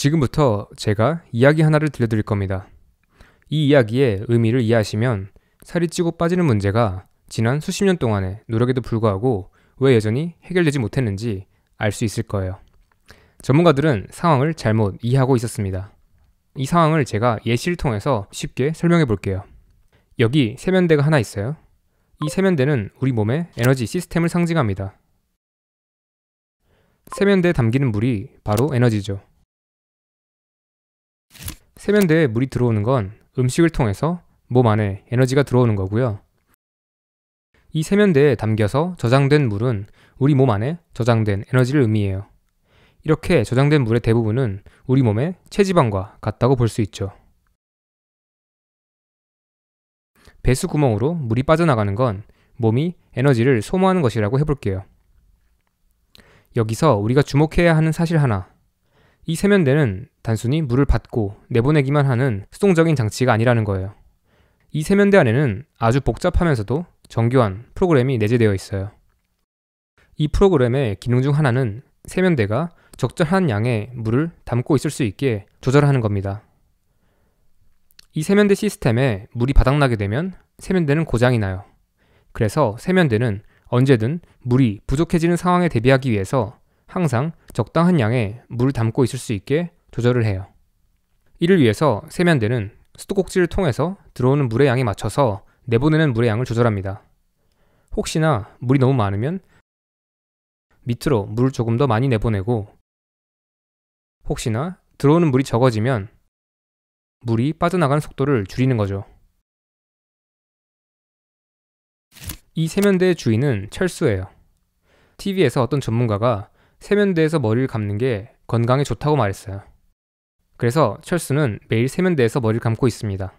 지금부터 제가 이야기 하나를 들려드릴 겁니다. 이 이야기의 의미를 이해하시면 살이 찌고 빠지는 문제가 지난 수십 년 동안의 노력에도 불구하고 왜 여전히 해결되지 못했는지 알 수 있을 거예요. 전문가들은 상황을 잘못 이해하고 있었습니다. 이 상황을 제가 예시를 통해서 쉽게 설명해 볼게요. 여기 세면대가 하나 있어요. 이 세면대는 우리 몸의 에너지 시스템을 상징합니다. 세면대에 담기는 물이 바로 에너지죠. 세면대에 물이 들어오는 건 음식을 통해서 몸 안에 에너지가 들어오는 거고요. 이 세면대에 담겨서 저장된 물은 우리 몸 안에 저장된 에너지를 의미해요. 이렇게 저장된 물의 대부분은 우리 몸의 체지방과 같다고 볼 수 있죠. 배수 구멍으로 물이 빠져나가는 건 몸이 에너지를 소모하는 것이라고 해볼게요. 여기서 우리가 주목해야 하는 사실 하나. 이 세면대는 단순히 물을 받고 내보내기만 하는 수동적인 장치가 아니라는 거예요. 이 세면대 안에는 아주 복잡하면서도 정교한 프로그램이 내재되어 있어요. 이 프로그램의 기능 중 하나는 세면대가 적절한 양의 물을 담고 있을 수 있게 조절하는 겁니다. 이 세면대 시스템에 물이 바닥나게 되면 세면대는 고장이 나요. 그래서 세면대는 언제든 물이 부족해지는 상황에 대비하기 위해서 항상 적당한 양의 물을 담고 있을 수 있게 조절을 해요. 이를 위해서 세면대는 수도꼭지를 통해서 들어오는 물의 양에 맞춰서 내보내는 물의 양을 조절합니다. 혹시나 물이 너무 많으면 밑으로 물을 조금 더 많이 내보내고 혹시나 들어오는 물이 적어지면 물이 빠져나가는 속도를 줄이는 거죠. 이 세면대의 주인은 철수예요. TV에서 어떤 전문가가 세면대에서 머리를 감는 게 건강에 좋다고 말했어요. 그래서 철수는 매일 세면대에서 머리를 감고 있습니다.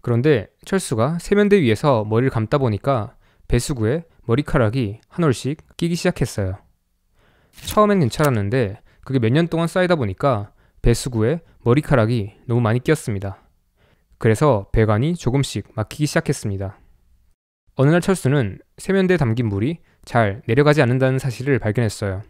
그런데 철수가 세면대 위에서 머리를 감다 보니까 배수구에 머리카락이 한 올씩 끼기 시작했어요. 처음엔 괜찮았는데 그게 몇 년 동안 쌓이다 보니까 배수구에 머리카락이 너무 많이 끼었습니다. 그래서 배관이 조금씩 막히기 시작했습니다. 어느 날 철수는 세면대에 담긴 물이 잘 내려가지 않는다는 사실을 발견했어요.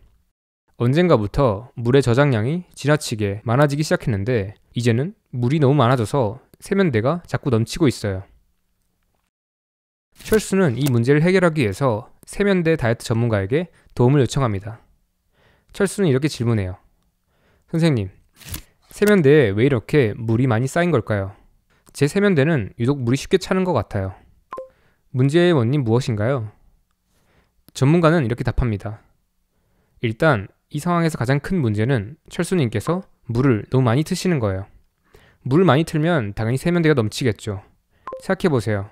언젠가부터 물의 저장량이 지나치게 많아지기 시작했는데 이제는 물이 너무 많아져서 세면대가 자꾸 넘치고 있어요. 철수는 이 문제를 해결하기 위해서 세면대 다이어트 전문가에게 도움을 요청합니다. 철수는 이렇게 질문해요. 선생님, 세면대에 왜 이렇게 물이 많이 쌓인 걸까요? 제 세면대는 유독 물이 쉽게 차는 것 같아요. 문제의 원인 무엇인가요? 전문가는 이렇게 답합니다. 일단 이 상황에서 가장 큰 문제는 철수님께서 물을 너무 많이 트시는 거예요. 물 많이 틀면 당연히 세면대가 넘치겠죠. 생각해보세요.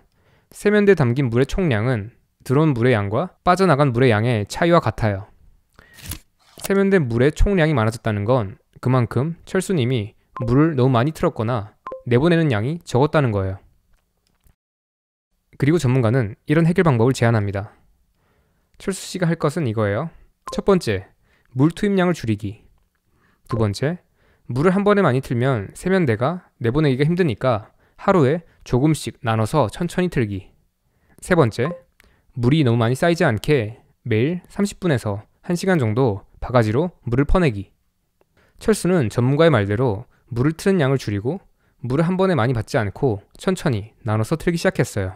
세면대에 담긴 물의 총량은 들어온 물의 양과 빠져나간 물의 양의 차이와 같아요. 세면대 물의 총량이 많아졌다는 건 그만큼 철수님이 물을 너무 많이 틀었거나 내보내는 양이 적었다는 거예요. 그리고 전문가는 이런 해결 방법을 제안합니다. 철수 씨가 할 것은 이거예요. 첫 번째, 물 투입량을 줄이기. 두 번째, 물을 한 번에 많이 틀면 세면대가 내보내기가 힘드니까 하루에 조금씩 나눠서 천천히 틀기. 세 번째, 물이 너무 많이 쌓이지 않게 매일 30분에서 1시간 정도 바가지로 물을 퍼내기. 철수는 전문가의 말대로 물을 트는 양을 줄이고 물을 한 번에 많이 받지 않고 천천히 나눠서 틀기 시작했어요.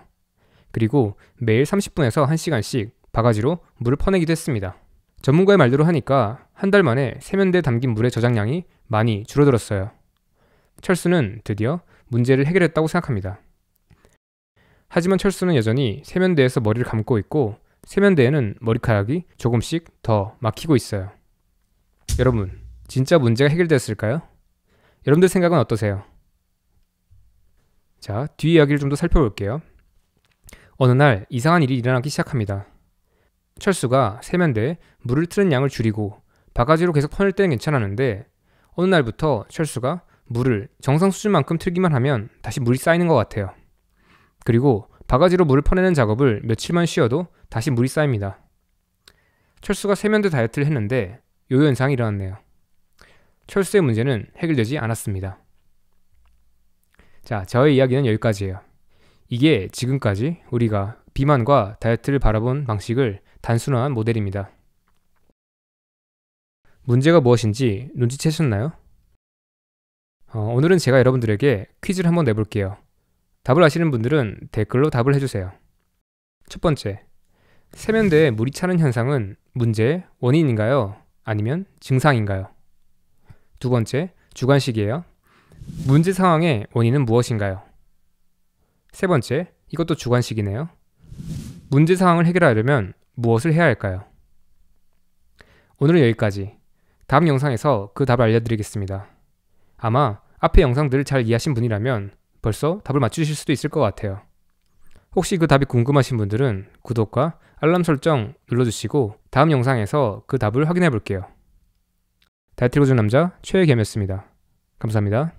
그리고 매일 30분에서 1시간씩 바가지로 물을 퍼내기도 했습니다. 전문가의 말대로 하니까 한 달 만에 세면대에 담긴 물의 저장량이 많이 줄어들었어요. 철수는 드디어 문제를 해결했다고 생각합니다. 하지만 철수는 여전히 세면대에서 머리를 감고 있고 세면대에는 머리카락이 조금씩 더 막히고 있어요. 여러분, 진짜 문제가 해결됐을까요? 여러분들 생각은 어떠세요? 자, 뒤 이야기를 좀 더 살펴볼게요. 어느 날 이상한 일이 일어나기 시작합니다. 철수가 세면대에 물을 트는 양을 줄이고 바가지로 계속 퍼낼 때는 괜찮았는데 어느 날부터 철수가 물을 정상 수준만큼 틀기만 하면 다시 물이 쌓이는 것 같아요. 그리고 바가지로 물을 퍼내는 작업을 며칠만 쉬어도 다시 물이 쌓입니다. 철수가 세면대 다이어트를 했는데 요 현상이 일어났네요. 철수의 문제는 해결되지 않았습니다. 자, 저의 이야기는 여기까지예요. 이게 지금까지 우리가 비만과 다이어트를 바라본 방식을 단순화한 모델입니다. 문제가 무엇인지 눈치채셨나요? 어, 오늘은 제가 여러분들에게 퀴즈를 한번 내볼게요. 답을 아시는 분들은 댓글로 답을 해주세요. 첫 번째, 세면대에 물이 차는 현상은 문제의 원인인가요? 아니면 증상인가요? 두 번째, 주관식이에요. 문제 상황의 원인은 무엇인가요? 세 번째, 이것도 주관식이네요. 문제 상황을 해결하려면 무엇을 해야 할까요? 오늘은 여기까지. 다음 영상에서 그 답을 알려드리겠습니다. 아마 앞의 영상들을 잘 이해하신 분이라면 벌써 답을 맞추실 수도 있을 것 같아요. 혹시 그 답이 궁금하신 분들은 구독과 알람 설정 눌러주시고 다음 영상에서 그 답을 확인해 볼게요. 다이어트 고준 남자 최혜겸이었습니다. 감사합니다.